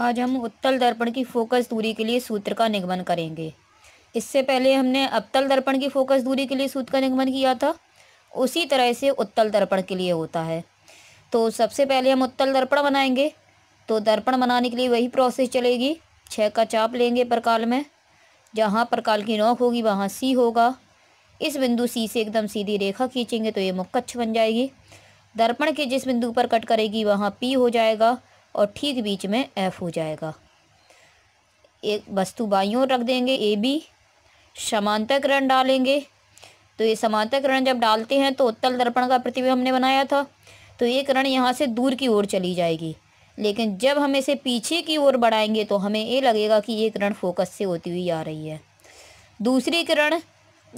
आज हम उत्तल दर्पण की फोकस दूरी के लिए सूत्र का निगमन करेंगे इससे पहले हमने अवतल दर्पण की फोकस दूरी के लिए सूत्र का निगमन किया था उसी तरह से उत्तल दर्पण के लिए होता है तो सबसे पहले हम उत्तल दर्पण बनाएंगे तो दर्पण बनाने के लिए वही प्रोसेस चलेगी छः का चाप लेंगे परकाल में जहाँ परकाल की नोक होगी वहाँ सी होगा इस बिंदु सी से एकदम सीधी रेखा खींचेंगे तो ये मुक्कच्छ बन जाएगी दर्पण के जिस बिंदु पर कट करेगी वहाँ पी हो जाएगा और ठीक बीच में एफ़ हो जाएगा एक वस्तु बाई रख देंगे ए बी समांतकरण डालेंगे तो ये समांतकरण जब डालते हैं तो उत्तल दर्पण का प्रतिबिंब हमने बनाया था तो ये करण यहाँ से दूर की ओर चली जाएगी लेकिन जब हम इसे पीछे की ओर बढ़ाएंगे तो हमें ये लगेगा कि ये किरण फोकस से होती हुई आ रही है दूसरी किरण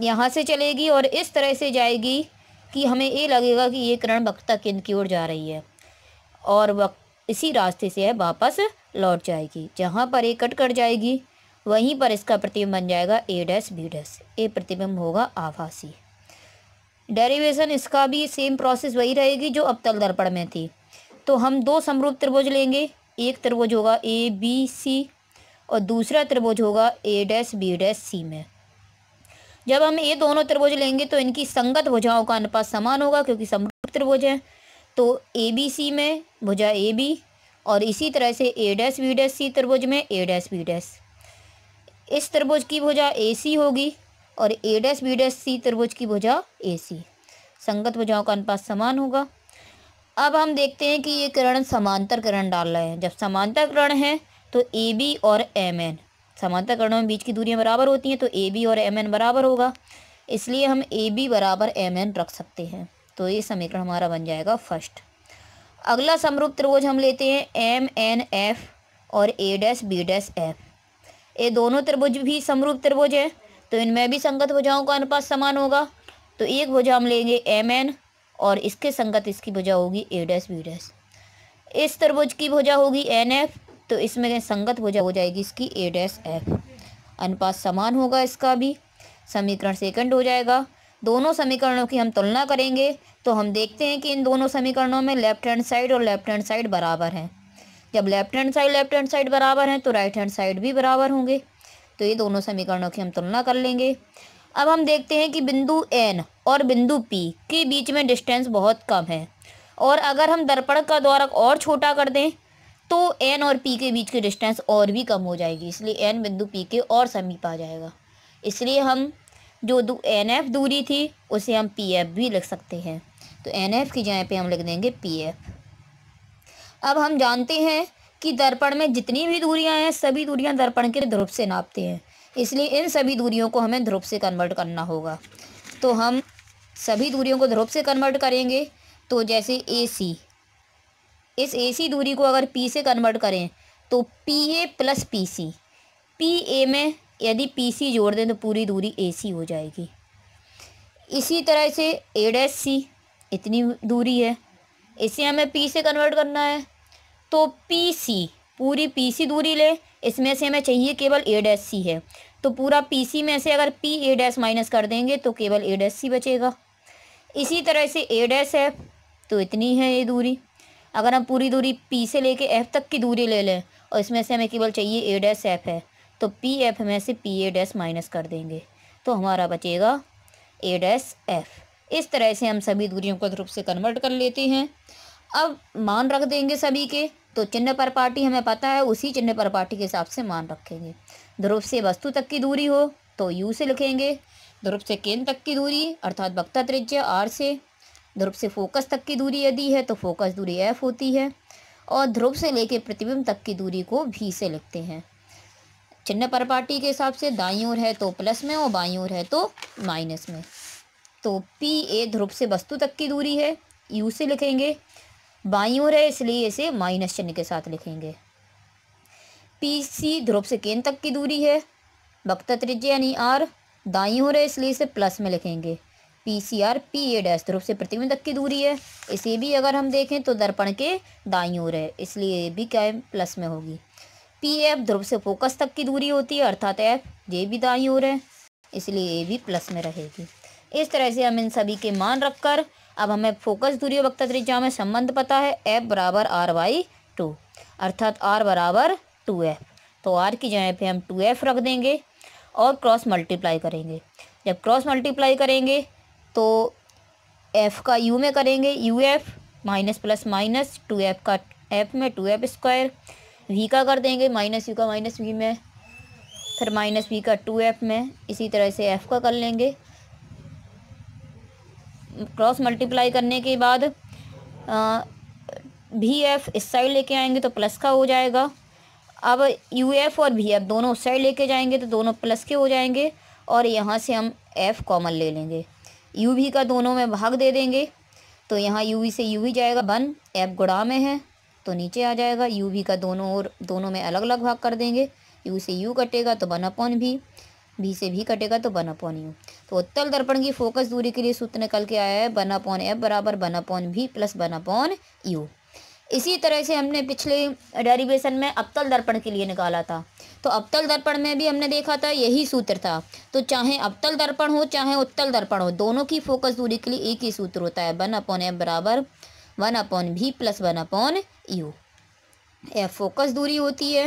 यहाँ से चलेगी और इस तरह से जाएगी कि हमें ये लगेगा कि ये किरण वक्ता केंद्र की ओर जा रही है और वक इसी रास्ते से है वापस लौट जाएगी जहाँ पर ये कट कर जाएगी वहीं पर इसका प्रतिबिंब बन जाएगा A dash B dash A प्रतिबिंब होगा आभासी डेरिवेशन इसका भी सेम प्रोसेस वही रहेगी जो अब तल दर्पण में थी तो हम दो समरूप त्रिभुज लेंगे एक त्रिभुज होगा ए बी सी और दूसरा त्रिभुज होगा A dash B dash C में जब हम ये दोनों त्रिभुज लेंगे तो इनकी संगत भुजाओं का अनुपात समान होगा क्योंकि समरूप त्रिभुज है तो ए बी सी में भुजा ए बी और इसी तरह से A dash B dash C त्रिभुज में ए डैस बी डैस इस त्रिभुज की भुजा ए सी होगी और A dash B dash C त्रिभुज की भुजा ए सी संगत भुजाओं का अनुपात समान होगा अब हम देखते हैं कि ये किरण समांतर किरण डाल रहे हैं जब समांतर किरण है तो ए बी और एम एन समांतर किरणों में बीच की दूरियाँ बराबर होती हैं तो ए बी और एम एन बराबर होगा इसलिए हम ए बी बराबर एम एन रख सकते हैं तो ये समीकरण हमारा बन जाएगा फर्स्ट अगला समरूप त्रिभुज हम लेते हैं एम एन एफ और A dash B dash F ये दोनों त्रिभुज भी समरूप त्रिभुज हैं तो इनमें भी संगत भुजाओं का अनुपात समान होगा तो एक भुजा हम लेंगे एम एन और इसके संगत इसकी भुजा होगी ए डैश बी डैश इस त्रिभुज की भुजा होगी एन एफ तो इसमें संगत भुजा हो जाएगी इसकी ए डैश एफ अनुपात समान होगा इसका भी समीकरण सेकंड हो जाएगा दोनों समीकरणों की हम तुलना करेंगे तो हम देखते हैं कि इन दोनों समीकरणों में लेफ्ट हैंड साइड और लेफ्ट हैंड साइड बराबर हैं जब left hand side left hand side बराबर हैं तो राइट हैंड साइड भी बराबर होंगे तो ये दोनों समीकरणों की हम तुलना कर लेंगे अब हम देखते हैं कि बिंदु एन और बिंदु पी के बीच में डिस्टेंस बहुत कम है और अगर हम दर्पण का द्वारक और छोटा कर दें तो एन और पी के बीच की डिस्टेंस और भी कम हो जाएगी इसलिए एन बिंदु पी के और समीप आ जाएगा इसलिए हम जो एन एफ दूरी थी उसे हम पी एफ भी लिख सकते हैं तो एन एफ की जगह पे हम लिख देंगे पी एफ अब हम जानते हैं कि दर्पण में जितनी भी दूरियां हैं सभी दूरियां दर्पण के ध्रुव से नापते हैं इसलिए इन सभी दूरियों को हमें ध्रुव से कन्वर्ट करना होगा तो हम सभी दूरियों को ध्रुव से कन्वर्ट करेंगे तो जैसे ए सी इस ए सी दूरी को अगर पी से कन्वर्ट करें तो P A plus P C P A में यदि पी सी जोड़ दें तो पूरी दूरी ए सी हो जाएगी इसी तरह से ए डैस सी इतनी दूरी है इसे हमें पी से कन्वर्ट करना है तो पी सी पूरी पी सी दूरी ले इसमें से हमें चाहिए केवल ए डैस सी है तो पूरा पी सी में से अगर पी ए डैस माइनस कर देंगे तो केवल ए डैस सी बचेगा इसी तरह से ए डैस है तो इतनी है ये दूरी अगर हम पूरी दूरी पी से लेके एफ तक की दूरी ले लें और इसमें से हमें केवल चाहिए ए डैस एफ है तो पी एफ में से पी ए डैस माइनस कर देंगे तो हमारा बचेगा ए डैस एफ इस तरह से हम सभी दूरियों को ध्रुव से कन्वर्ट कर लेते हैं अब मान रख देंगे सभी के तो चिन्ह पर पार्टी हमें पता है उसी चिन्ह पर पार्टी के हिसाब से मान रखेंगे ध्रुव से वस्तु तक की दूरी हो तो यू से लिखेंगे ध्रुव से केंद्र तक की दूरी अर्थात वक्ता त्रिज्य आर से ध्रुव से फोकस तक की दूरी यदि है तो फोकस दूरी एफ होती है और ध्रुव से लेके प्रतिबिंब तक की दूरी को भी से लिखते हैं चिन्ह परपाटी के हिसाब से दाई ओर है तो प्लस में और बाई ओर है तो माइनस में तो पी ए ध्रुव से वस्तु तक की दूरी है यू से लिखेंगे बाई ओर है इसलिए इसे माइनस चिन्ह के साथ लिखेंगे पी सी ध्रुव से केंद्र तक की दूरी है वक्त त्रिज यानी आर दाई ओर है इसलिए इसे प्लस में लिखेंगे P C R P A dash ध्रुव से प्रतिबिंब तक की दूरी है इसे भी अगर हम देखें तो दर्पण के दाई ओर है इसलिए भी क्या है प्लस में होगी पी एफ ध्रुव से फोकस तक की दूरी होती है अर्थात एफ ये भी दाई ओर है इसलिए ए भी प्लस में रहेगी इस तरह से हम इन सभी के मान रखकर अब हमें फोकस दूरी और वक्त त्रिज्या में संबंध पता है एफ बराबर आर वाई टू अर्थात आर बराबर टू एफ तो आर की जगह पे हम टू एफ रख देंगे और क्रॉस मल्टीप्लाई करेंगे जब क्रॉस मल्टीप्लाई करेंगे तो एफ़ का यू में करेंगे U F minus plus minus two F का एफ में टू एफ स्क्वायर वी का कर देंगे माइनस यू का माइनस वी में फिर माइनस वी का टू एफ में इसी तरह से एफ़ का कर लेंगे क्रॉस मल्टीप्लाई करने के बाद भी एफ इस साइड लेके आएंगे तो प्लस का हो जाएगा अब यू एफ और भी एफ दोनों उस साइड लेके जाएंगे तो दोनों प्लस के हो जाएंगे और यहाँ से हम एफ़ कॉमन ले लेंगे यू भी का दोनों में भाग दे देंगे तो यहाँ यू से यू ही जाएगा वन एफ गुड़ा में है तो नीचे आ जाएगा यू वी का दोनों और दोनों में अलग अलग भाग कर देंगे यू से यू कटेगा तो वन अपॉन भी भी से भी कटेगा तो वन अपॉन यू तो उत्तल दर्पण की फोकस दूरी के लिए सूत्र निकल के आया है वन अपॉन एफ बराबर one upon V plus one upon U इसी तरह से हमने पिछले डेरिवेशन में अवतल दर्पण के लिए निकाला था तो अवतल दर्पण में भी हमने देखा था यही सूत्र था तो चाहे अवतल दर्पण हो चाहे उत्तल दर्पण हो दोनों की फोकस दूरी के लिए एक ही सूत्र होता है वन अपॉन एफ बराबर one upon V plus one upon U F focus दूरी होती है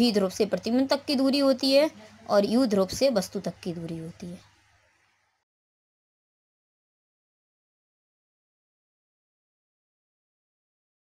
वी ध्रुव से प्रतिबिंब तक की दूरी होती है और यू ध्रुव से वस्तु तक की दूरी होती है